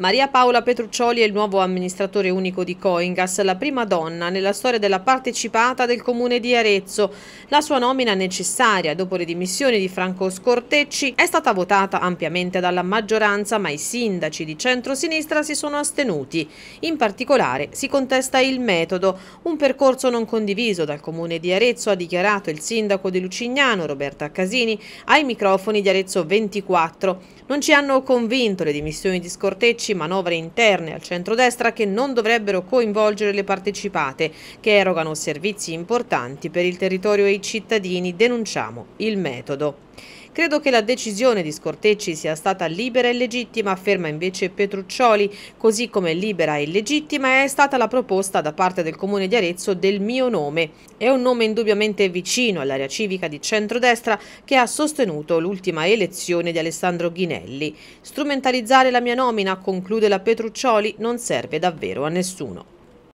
Maria Paola Petruccioli è il nuovo amministratore unico di Coingas, la prima donna nella storia della partecipata del comune di Arezzo. La sua nomina necessaria dopo le dimissioni di Franco Scortecci è stata votata ampiamente dalla maggioranza, ma i sindaci di centro-sinistra si sono astenuti. In particolare si contesta il metodo, un percorso non condiviso dal comune di Arezzo, ha dichiarato il sindaco di Lucignano, Roberta Casini, ai microfoni di Arezzo 24. Non ci hanno convinto le dimissioni di Scortecci 10 manovre interne al centrodestra che non dovrebbero coinvolgere le partecipate, che erogano servizi importanti per il territorio e i cittadini, denunciamo il metodo. Credo che la decisione di Scortecci sia stata libera e legittima, afferma invece Petruccioli, così come libera e legittima è stata la proposta da parte del Comune di Arezzo del mio nome. È un nome indubbiamente vicino all'area civica di centrodestra che ha sostenuto l'ultima elezione di Alessandro Ghinelli. Strumentalizzare la mia nomina con conclude la Petruccioli, non serve davvero a nessuno.